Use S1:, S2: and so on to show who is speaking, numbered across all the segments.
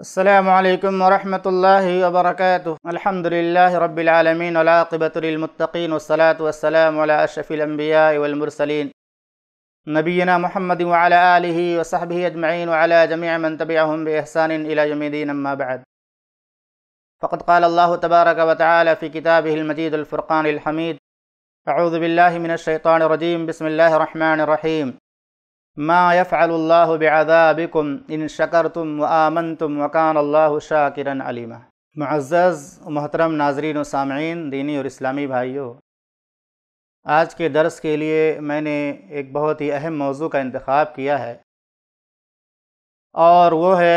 S1: السلام عليكم ورحمة الله وبركاته الحمد لله رب العالمين والعاقبة للمتقين والصلاة والسلام على أشرف الأنبياء والمرسلين نبينا محمد وعلى آله وصحبه أجمعين وعلى جميع من تبعهم بإحسان إلى يوم الدين أما بعد فقد قال الله تبارك وتعالى في كتابه المجيد الفرقان الحميد أعوذ بالله من الشيطان الرجيم بسم الله الرحمن الرحيم मा यफ़ल्लाह बदाबिकुम इन शकर तुम व आमन तुम वकान अल्लाह शाकिरन अलीमा मज़्ज़ मोहतरम नाजरीन सामीन दीनी और इस्लामी भाइयों आज के दर्स के लिए मैंने एक बहुत ही अहम मौजू का इंतखब किया है और वो है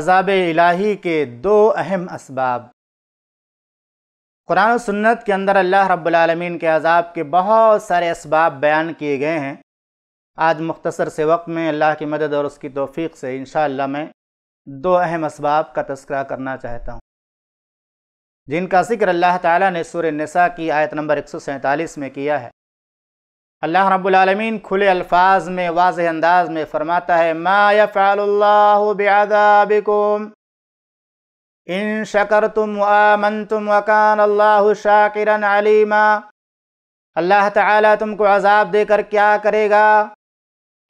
S1: अजाब इलाही के दो अहम असबाब कुरान सुन्नत के अंदर अल्लाह रब्बुल रबालमीन के अजाब के बहुत सारे इसबाब बयान किए गए हैं आज मुख्तसर से वक्त में अल्लाह की मदद और उसकी तोफ़ी से इन मैं दो अहम इसबाब का तस्करा करना चाहता हूँ जिनका जिक्र अल्लाह ताला ने सूर नसा की आयत नंबर एक सौ सैंतालीस में किया है अल्लाह रब्लमीन खुले अल्फाज में वाज अंदाज में फरमाता है माफ़ालबिकुम इन शकर तुम आमन तुम वकान अल्लाह शाकिरन अलीमा अल्लाह ताला तुमको अजाब देकर क्या करेगा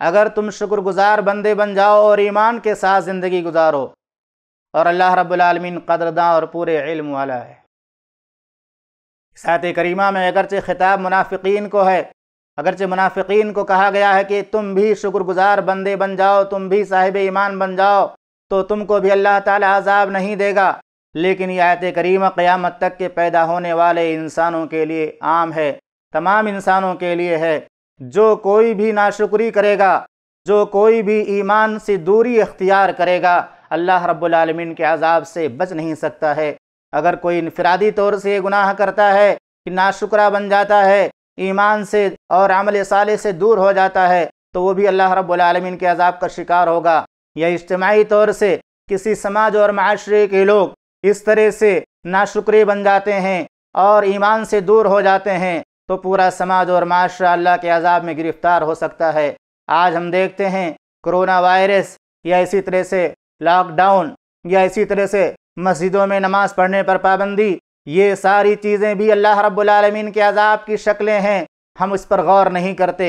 S1: अगर तुम शुक्रगुजार बंदे बन जाओ और ईमान के साथ ज़िंदगी गुजारो और अल्लाह रब्लमीन कदरदा और पूरे इल्म वाला है सात करीमा में अगरचे खिताब मुनाफिकीन को है अगरचे मुनाफिकीन को कहा गया है कि तुम भी शुक्रगुजार बंदे बन जाओ तुम भी साहिब ईमान बन जाओ तो तुमको भी अल्लाह ताला आज़ाब नहीं देगा लेकिन यह आयत करीमा क़यामत तक के पैदा होने वाले इंसानों के लिए आम है तमाम इंसानों के लिए है जो कोई भी नाशुक्री करेगा जो कोई भी ईमान से दूरी अख्तियार करेगा अल्लाह रब्बुलमीन के अजाब से बच नहीं सकता है अगर कोई इनफरादी तौर से गुनाह करता है कि नाशुक्रा बन जाता है ईमान से और अमल साले से दूर हो जाता है तो वो भी अल्लाह रब्बुलमीन के अजाब का शिकार होगा या इज्तमाही तौर से किसी समाज और माशरे के लोग इस तरह से नाशुक्री बन जाते हैं और ईमान से दूर हो जाते हैं तो पूरा समाज और माशरा अल्लाह के अजाब में गिरफ्तार हो सकता है आज हम देखते हैं कोरोना वायरस या इसी तरह से लॉकडाउन या इसी तरह से मस्जिदों में नमाज पढ़ने पर पाबंदी ये सारी चीज़ें भी अल्लाह रब्लमीन के अजाब की शक्लें हैं हम इस पर गौर नहीं करते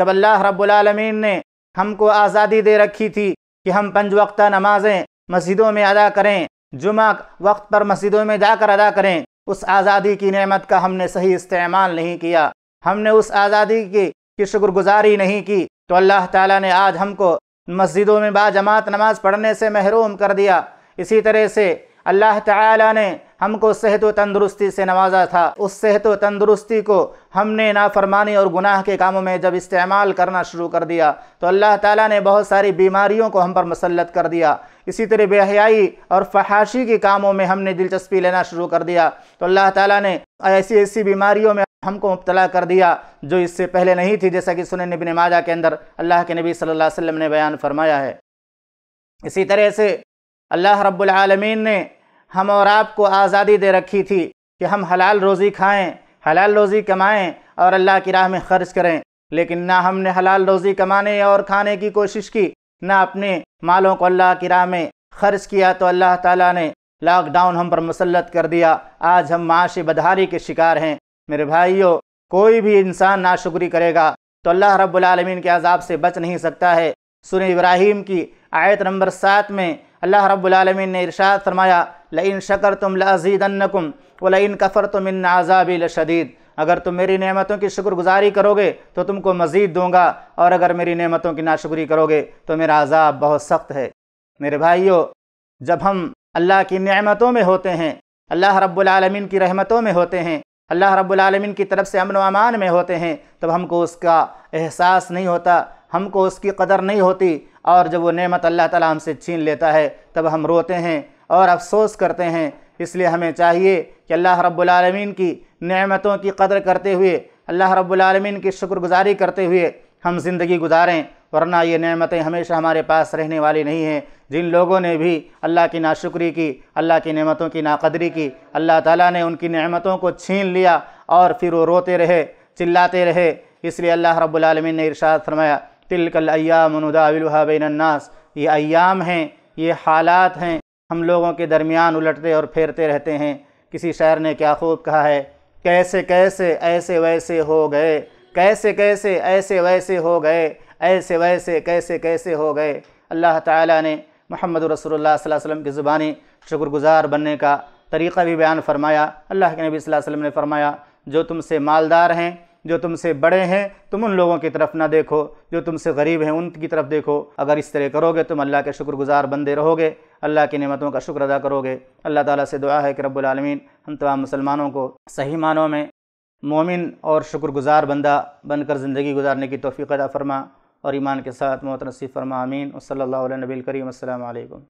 S1: जब अल्लाह रब्लम ने हमको आज़ादी दे रखी थी कि हम पंज वक्ता नमाजें मस्जिदों में अदा करें जुमा वक्त पर मस्जिदों में जाकर अदा करें उस आज़ादी की नेमत का हमने सही इस्तेमाल नहीं किया हमने उस आज़ादी की की शुक्रगुजारी नहीं की तो अल्लाह ताला ने आज हमको मस्जिदों में बाजमात नमाज पढ़ने से महरूम कर दिया इसी तरह से अल्लाह ताला ने हमको सेहत व तंदुरुस्ती से नवाजा था उस सेहत व तंदुरुस्ती को हमने नाफरमानी और गुनाह के कामों में जब इस्तेमाल करना शुरू कर दिया तो अल्लाह ताला ने बहुत सारी बीमारियों को हम पर मसलत कर दिया इसी तरह बेहयाई और फहाशी के कामों में हमने दिलचस्पी लेना शुरू कर दिया तो अल्लाह ताला ने ऐसी ऐसी बीमारियों में हमको मुबतला कर दिया जो इससे पहले नहीं थी जैसा कि सुन नबिन माजा के अंदर अल्लाह के नबी सल्लल्लाहु अलैहि वसल्लम ने बयान फरमाया है इसी तरह से अल्लाह रब्बुल आलमीन ने हम और आपको आज़ादी दे रखी थी कि हम हलाल रोज़ी खाएं हलाल रोज़ी कमाएं और अल्लाह की राह में ख़र्च करें लेकिन ना हमने हलाल रोज़ी कमाने और खाने की कोशिश की ना अपने मालों को अल्लाह की राह में ख़र्च किया तो अल्लाह ताला ने लॉकडाउन हम पर मुसलत कर दिया आज हम माशी बदहारी के शिकार हैं मेरे भाइयों कोई भी इंसान नाशुक्री करेगा तो अल्लाह रब्लम के अजाब से बच नहीं सकता है सुन इब्राहिम की आयत नंबर सात में अल्लाह रब्लम ने इरशाद फरमाया लइन शकर तुम लाजीदन्नकुम व लइन कफ़र तुम इन आज़ाबी शदीद अगर तुम मेरी नेमतों की शुक्रगुजारी करोगे तो तुमको मज़ीद दूंगा और अगर मेरी नेमतों की नाशुक्री करोगे तो मेरा आज़ाब बहुत सख्त है मेरे भाइयों जब हम अल्लाह की नेमतों में होते हैं अल्लाह रब्बुलआलमीन की रहमतों में होते हैं अल्लाह रब्लमिन की तरफ से अमन अमान में होते हैं तब हमको उसका एहसास नहीं होता हमको उसकी कदर नहीं होती और जब वो नेमत अल्लाह ताला हमसे छीन लेता है तब हम रोते हैं और अफसोस करते हैं इसलिए हमें चाहिए कि अल्लाह रब्बुलमीन की नमतों की कदर करते हुए अल्लाह रब्बुलमीन की शुक्रगुजारी करते हुए हम ज़िंदगी गुजारें वरना ये नमतें हमेशा हमारे पास रहने वाली नहीं हैं जिन लोगों ने भी अल्लाह की नाशुक्री की अल्लाह की नमतों की नाकदरी की अल्लाह ताला ने उनकी नमतों को छीन लिया और फिर वो रोते रहे चिल्लाते रहे इसलिए अल्लाह रब्लमिन ने इरशाद फरमाया तिलकल अयाम ये अयाम हैं ये हालात हैं हम लोगों के दरमियान उलटते और फेरते रहते हैं किसी शायर ने क्या खूब कहा है कैसे कैसे ऐसे वैसे हो गए कैसे कैसे ऐसे वैसे हो गए ऐसे वैसे कैसे कैसे हो गए अल्लाह ताला ने मोहम्मद रसोल्ला वसम की ज़ुबानी शुक्रगुजार बनने का तरीक़ा भी बयान फरमाया अल्लाह के नबी वसम ने फरमाया जो तुमसे मालदार हैं जो तुमसे बड़े हैं तुम उन लोगों की तरफ ना देखो जो तुमसे गरीब हैं उनकी तरफ देखो अगर इस तरह करोगे तुम अल्लाह के शुक्रगुजार बंदे रहोगे अल्लाह की नेमतों का शुक्र अदा करोगे अल्लाह ताला से दुआ है कि रब्बुलमीन हम तमाम मुसलमानों को सही मानों में मोमिन और शुक्रगुजार बंदा बनकर ज़िंदगी गुजारने की तोफ़ी अदा फरमा और ईमान के साथ मोत नसीब फरमा आमीन वसल नबील करीम अल्लाम